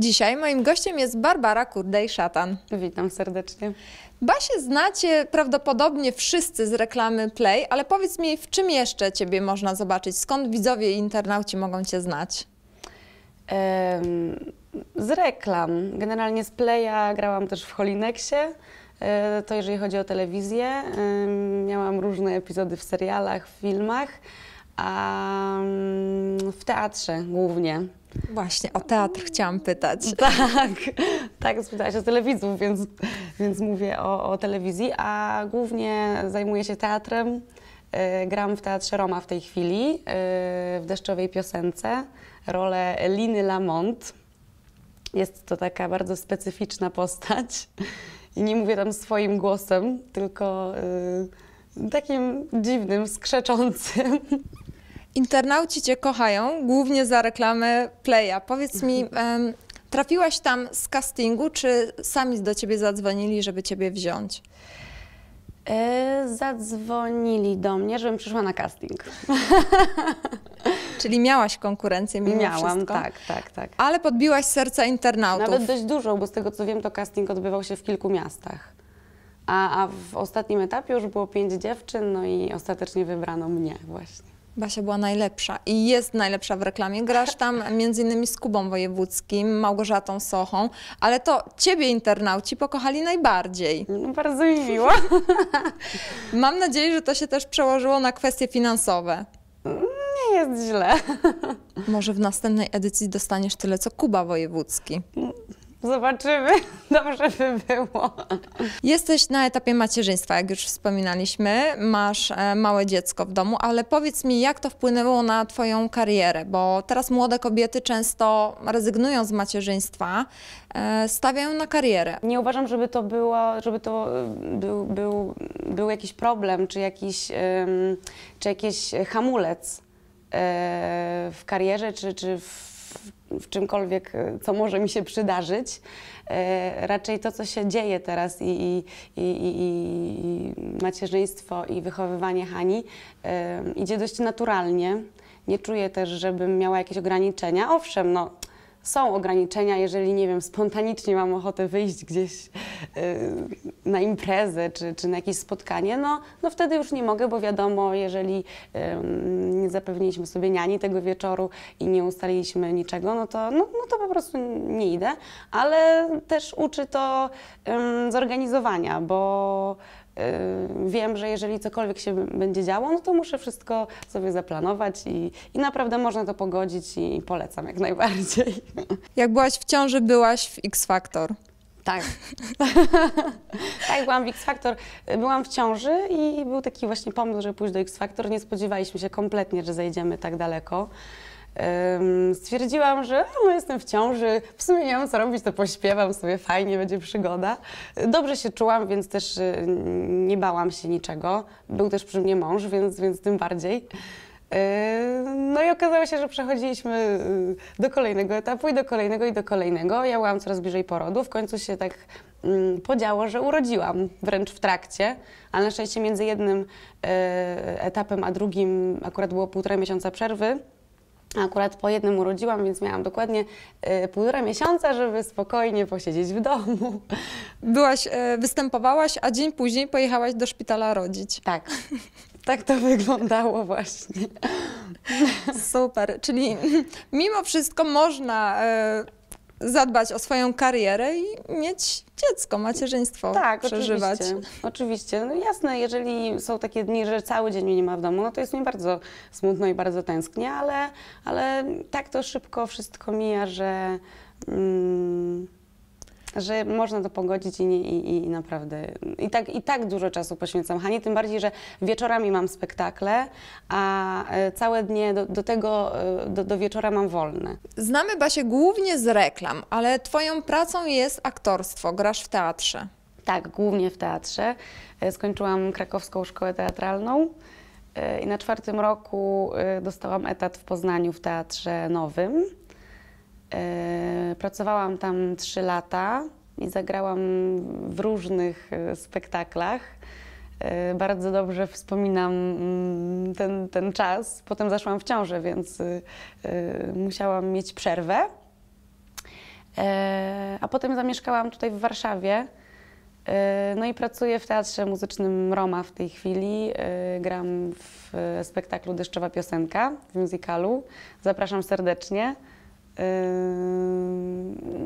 Dzisiaj moim gościem jest Barbara Kurdej-Szatan. Witam serdecznie. Basie znacie prawdopodobnie wszyscy z reklamy Play, ale powiedz mi, w czym jeszcze Ciebie można zobaczyć? Skąd widzowie i internauci mogą Cię znać? Z reklam. Generalnie z Playa grałam też w Holinexie. E, to jeżeli chodzi o telewizję. Miałam różne epizody w serialach, w filmach, a w teatrze głównie. Właśnie, o teatr chciałam pytać. Tak, tak, spytałaś o telewizów, więc, więc mówię o, o telewizji, a głównie zajmuję się teatrem. E, gram w Teatrze Roma w tej chwili, e, w deszczowej piosence, rolę Liny Lamont. Jest to taka bardzo specyficzna postać i nie mówię tam swoim głosem, tylko e, takim dziwnym, skrzeczącym. Internauci Cię kochają, głównie za reklamę Playa. Powiedz mi, mhm. trafiłaś tam z castingu, czy sami do Ciebie zadzwonili, żeby Ciebie wziąć? E, zadzwonili do mnie, żebym przyszła na casting. Czyli miałaś konkurencję mimo Miałam, wszystko. tak, tak, tak. Ale podbiłaś serca internautów. Nawet dość dużo, bo z tego co wiem, to casting odbywał się w kilku miastach. A, a w ostatnim etapie już było pięć dziewczyn, no i ostatecznie wybrano mnie właśnie. Basia była najlepsza i jest najlepsza w reklamie. Grasz tam między innymi z Kubą Wojewódzkim, Małgorzatą Sochą, ale to ciebie internauci pokochali najbardziej. No, bardzo mi miło. Mam nadzieję, że to się też przełożyło na kwestie finansowe. Nie jest źle. Może w następnej edycji dostaniesz tyle, co Kuba Wojewódzki. No, Zobaczymy. Dobrze by było. Jesteś na etapie macierzyństwa, jak już wspominaliśmy. Masz e, małe dziecko w domu, ale powiedz mi, jak to wpłynęło na Twoją karierę? Bo teraz młode kobiety często rezygnują z macierzyństwa, e, stawiają na karierę. Nie uważam, żeby to, było, żeby to e, był, był, był jakiś problem czy jakiś, czy jakiś hamulec w karierze czy, czy w w czymkolwiek, e, co może mi się przydarzyć. E, raczej to, co się dzieje teraz i, i, i, i macierzyństwo i wychowywanie Hani e, idzie dość naturalnie. Nie czuję też, żebym miała jakieś ograniczenia. Owszem, no, są ograniczenia, jeżeli nie wiem, spontanicznie mam ochotę wyjść gdzieś y, na imprezę czy, czy na jakieś spotkanie, no, no wtedy już nie mogę, bo wiadomo, jeżeli nie zapewniliśmy sobie niani tego wieczoru i nie ustaliliśmy niczego, no to, no, no to po prostu nie idę, ale też uczy to zorganizowania, bo Y, wiem, że jeżeli cokolwiek się będzie działo, no to muszę wszystko sobie zaplanować i, i naprawdę można to pogodzić i polecam jak najbardziej. Jak byłaś w ciąży, byłaś w X Factor. Tak. tak, byłam w X Factor. Byłam w ciąży i był taki właśnie pomysł, żeby pójść do X Factor. Nie spodziewaliśmy się kompletnie, że zejdziemy tak daleko stwierdziłam, że no, no, jestem w ciąży, w sumie nie wiem co robić, to pośpiewam sobie, fajnie, będzie przygoda. Dobrze się czułam, więc też y, nie bałam się niczego. Był też przy mnie mąż, więc, więc tym bardziej. No i okazało się, że przechodziliśmy y, do kolejnego etapu i do kolejnego i do kolejnego. Ja byłam coraz bliżej porodu. W końcu się tak mm, podziało, że urodziłam wręcz w trakcie, ale na szczęście między jednym e, etapem a drugim akurat było półtora miesiąca przerwy. Akurat po jednym urodziłam, więc miałam dokładnie y, półtora miesiąca, żeby spokojnie posiedzieć w domu. Byłaś, y, występowałaś, a dzień później pojechałaś do szpitala rodzić. Tak. Tak to wyglądało właśnie. Super, czyli mimo wszystko można y, zadbać o swoją karierę i mieć dziecko, macierzyństwo tak, przeżywać. Oczywiście, oczywiście. No jasne, jeżeli są takie dni, że cały dzień mnie nie ma w domu, no to jest mi bardzo smutno i bardzo tęsknię, ale, ale tak to szybko wszystko mija, że. Mm, że można to pogodzić i, nie, i, i naprawdę i tak, i tak dużo czasu poświęcam Hani, tym bardziej, że wieczorami mam spektakle, a e, całe dnie do, do tego, e, do, do, wieczora mam wolne. Znamy Basię głównie z reklam, ale twoją pracą jest aktorstwo, grasz w teatrze. Tak, głównie w teatrze. E, skończyłam krakowską szkołę teatralną i na czwartym roku dostałam etat w Poznaniu w Teatrze Nowym E, pracowałam tam trzy lata i zagrałam w różnych e, spektaklach. E, bardzo dobrze wspominam mm, ten, ten czas. Potem zaszłam w ciążę, więc musiałam mieć przerwę. A potem zamieszkałam tutaj w Warszawie. No i pracuję w Teatrze Muzycznym Roma w tej chwili. Gram w spektaklu Deszczowa Piosenka w musicalu. Zapraszam serdecznie.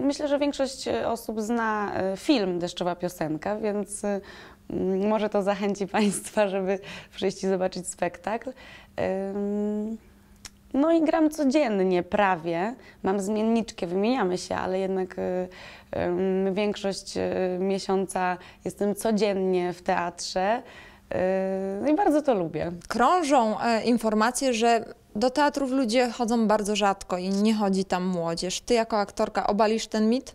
Myślę, że większość osób zna y, film Deszczowa Piosenka, więc y, mm, może to zachęci Państwa, żeby przyjść i zobaczyć spektakl. No i gram codziennie prawie. Mam zmienniczkę, wymieniamy się, ale jednak y, większość miesiąca jestem codziennie w teatrze. No i bardzo to lubię. Krążą e, informacje, że do teatrów ludzie chodzą bardzo rzadko i nie chodzi tam młodzież. Ty jako aktorka obalisz ten mit?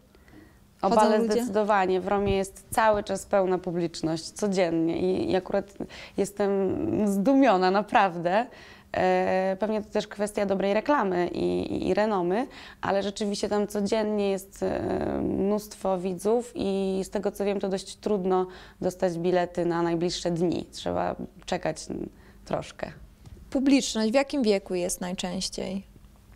Obalę zdecydowanie. W Romie jest cały czas pełna publiczność, codziennie i, i akurat jestem zdumiona, naprawdę. E, pewnie to też kwestia dobrej reklamy i, i, renomy, ale rzeczywiście tam codziennie jest e, mnóstwo widzów i z tego co wiem, to dość trudno dostać bilety na najbliższe dni. Trzeba czekać troszkę. Publiczność w jakim wieku jest najczęściej?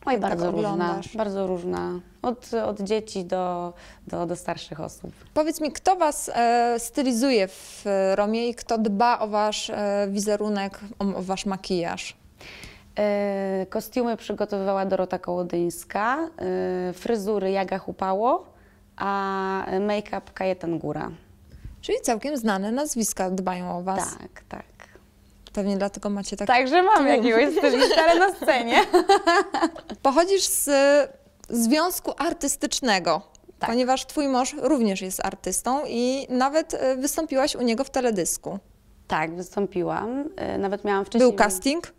Oj, tak bardzo tak różna, bardzo różna. Od, od dzieci do, do, do, starszych osób. Powiedz mi, kto Was e, stylizuje w e, Romie i kto dba o Wasz e, wizerunek, o, o Wasz makijaż? E, kostiumy przygotowywała Dorota Kołodyńska, e, fryzury Jaga Upało, a make-up Kajetan Góra. Czyli całkiem znane nazwiska dbają o Was. Tak, tak. Pewnie dlatego macie tak... Także mam jakiegoś stylistę, ale na scenie. Pochodzisz z związku artystycznego. Tak. Ponieważ twój mąż również jest artystą i nawet e, wystąpiłaś u niego w teledysku. Tak, wystąpiłam. E, nawet miałam wcześniej... Był casting?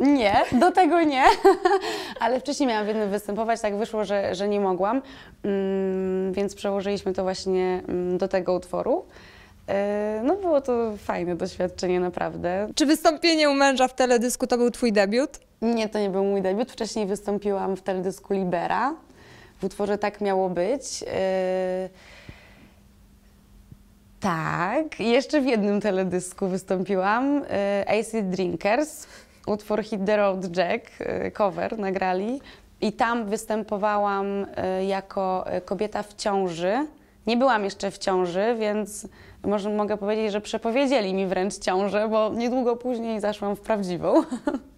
Nie, do tego nie, ale wcześniej miałam w jednym występować, tak wyszło, że, że nie mogłam, mm, więc przełożyliśmy to właśnie mm, do tego utworu. E, no było to fajne doświadczenie naprawdę. Czy wystąpienie u męża w teledysku to był twój debiut? Nie, to nie był mój debiut. Wcześniej wystąpiłam w teledysku Libera w utworze Tak miało być. E, tak, jeszcze w jednym teledysku wystąpiłam, e, Acid Drinkers, utwór Hit the Road Jack, cover nagrali i tam występowałam jako kobieta w ciąży nie byłam jeszcze w ciąży, więc może mogę powiedzieć, że przepowiedzieli mi wręcz ciążę, bo niedługo później zaszłam w prawdziwą.